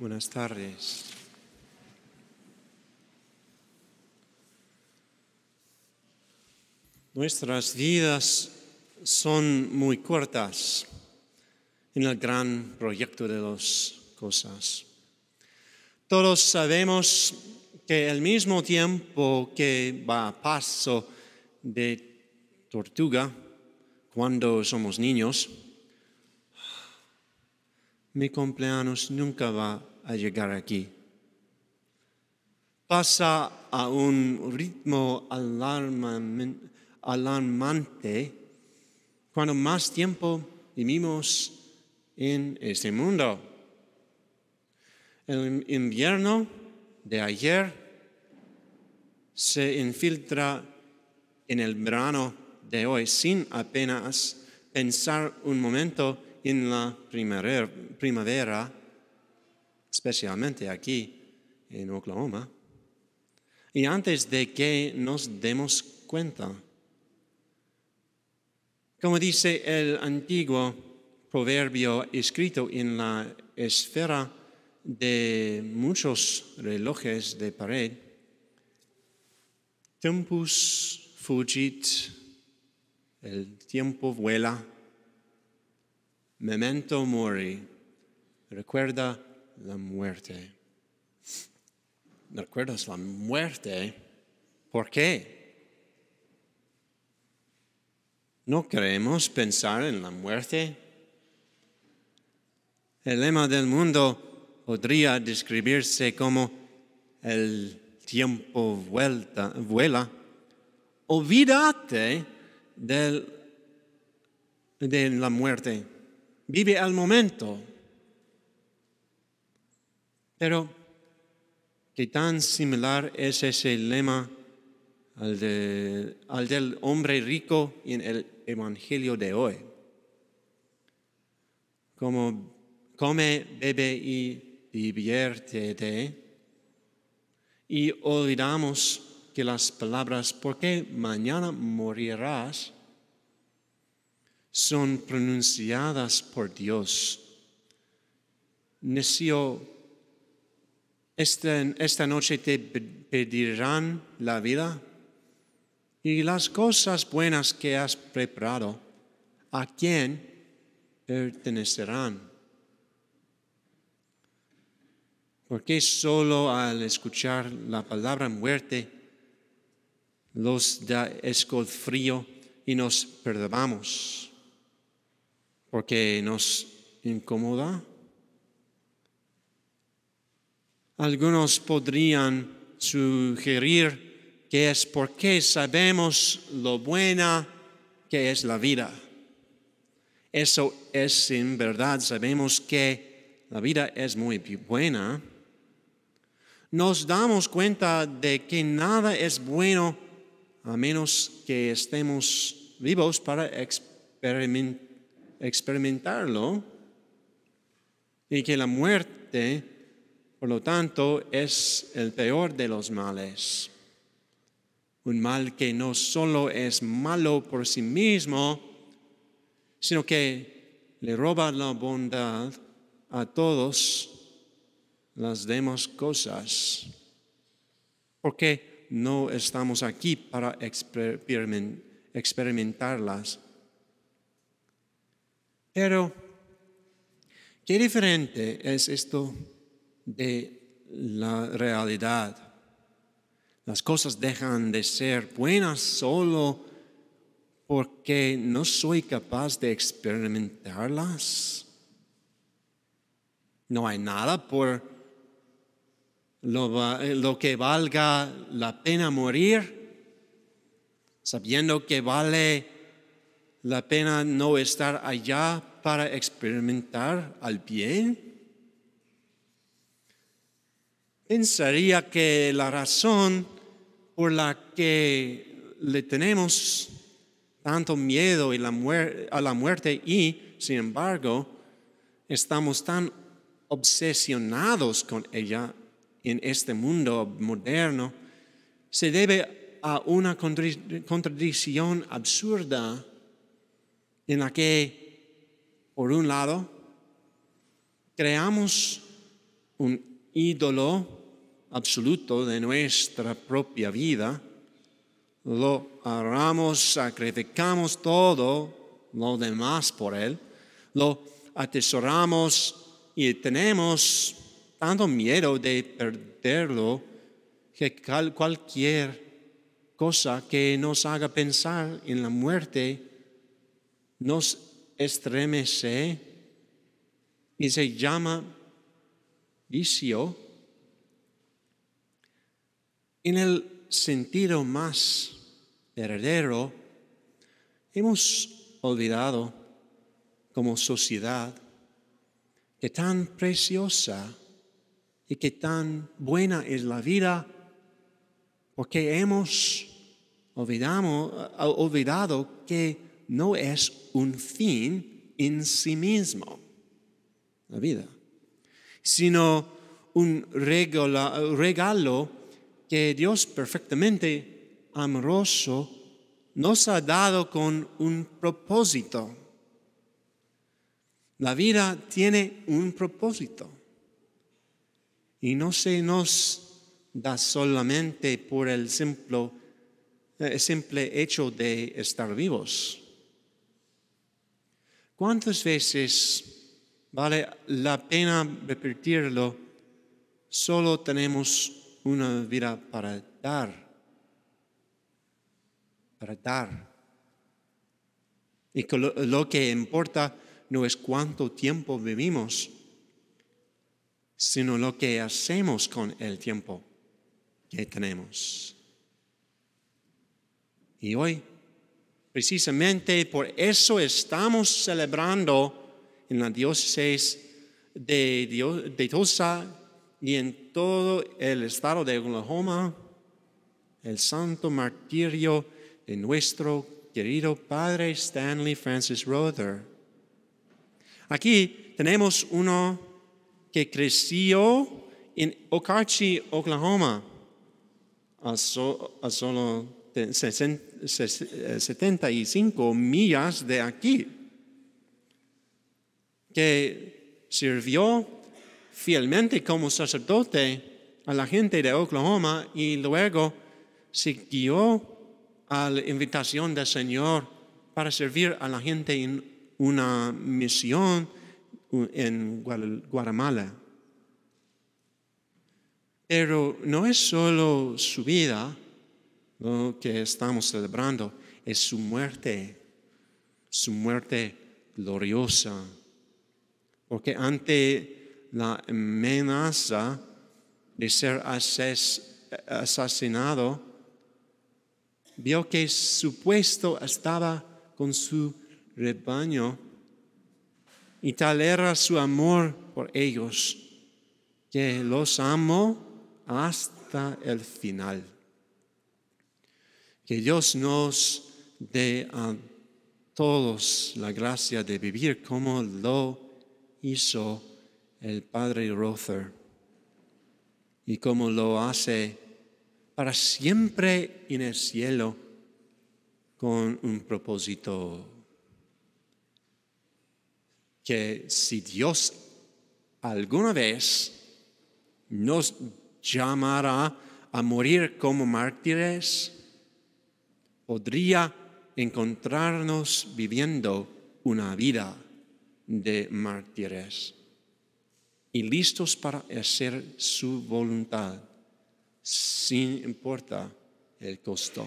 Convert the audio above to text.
Buenas tardes. Nuestras vidas son muy cortas en el gran proyecto de las cosas. Todos sabemos que el mismo tiempo que va a paso de tortuga cuando somos niños, mi cumpleaños nunca va a llegar aquí. Pasa a un ritmo alarmante cuando más tiempo vivimos en este mundo. El invierno de ayer se infiltra en el verano de hoy sin apenas pensar un momento en la primavera especialmente aquí en Oklahoma. Y antes de que nos demos cuenta, como dice el antiguo proverbio escrito en la esfera de muchos relojes de pared, tempus fugit, el tiempo vuela, memento mori, recuerda la muerte. ¿Recuerdas la muerte? ¿Por qué? No queremos pensar en la muerte. El lema del mundo podría describirse como el tiempo vuelta, vuela. Olvídate de la muerte. Vive al momento. Pero, ¿qué tan similar es ese lema al, al del hombre rico en el Evangelio de hoy? Como come, bebe y diviértete. Y olvidamos que las palabras, porque mañana morirás, son pronunciadas por Dios. Necio este, esta, noche te pedirán la vida y las cosas buenas que has preparado, ¿a quién pertenecerán? Porque solo al escuchar la palabra muerte los da escalofrío y nos perdamos, porque nos incomoda Algunos podrían sugerir que es porque sabemos lo buena que es la vida. Eso es en verdad, sabemos que la vida es muy buena. Nos damos cuenta de que nada es bueno a menos que estemos vivos para experimentarlo y que la muerte por lo tanto, es el peor de los males. Un mal que no solo es malo por sí mismo, sino que le roba la bondad a todos las demás cosas. Porque no estamos aquí para experimentarlas. Pero, ¿qué diferente es esto de la realidad. Las cosas dejan de ser buenas solo porque no soy capaz de experimentarlas. No hay nada por lo, eh, que valga la pena morir, sabiendo que vale la pena no estar allá para experimentar al bien pensaría que la razón por la que le tenemos tanto miedo a la muerte y, sin embargo, estamos tan obsesionados con ella en este mundo moderno, se debe a una contradicción absurda en la que, por un lado, creamos un ídolo absoluto de nuestra propia vida, lo aramos, sacrificamos todo lo demás por Él, lo atesoramos y tenemos tanto miedo de perderlo que cualquier cosa que nos haga pensar en la muerte nos estremece y se llama vicio en el sentido más heredero, hemos olvidado como sociedad que tan preciosa y que tan buena es la vida porque hemos olvidado que no es un fin en sí mismo la vida, sino un regalo que Dios perfectamente amoroso nos ha dado con un propósito. La vida tiene un propósito y no se nos da solamente por el simple, eh, simple hecho de estar vivos. ¿Cuántas veces vale la pena repetirlo? Solo tenemos una vida para dar, para dar. Y lo, que importa no es cuánto tiempo vivimos, sino lo que hacemos con el tiempo que tenemos. Y hoy, precisamente por eso estamos celebrando en la diócesis de, de y en todo el estado de Oklahoma, el santo martirio de nuestro querido padre Stanley Francis Rother. Aquí tenemos uno que creció en Okachi, Oklahoma, a, a solo 75 eh, millas de aquí, que sirvió fielmente como sacerdote a la gente de Oklahoma y luego siguió a la invitación del Señor para servir a la gente en una misión en Guatemala. Pero no es solo su vida lo que estamos celebrando, es su muerte, su muerte gloriosa. Porque ante la amenaza de ser asesinado, vio que su puesto estaba con su rebaño y tal era su amor por ellos que los amo hasta el final. Que Dios nos dé a todos la gracia de vivir como lo hizo el padre Rother y cómo lo hace para siempre en el cielo con un propósito que si Dios alguna vez nos llamará a morir como mártires, podría encontrarnos viviendo una vida de mártires y listos para hacer su voluntad, sin importar el costo.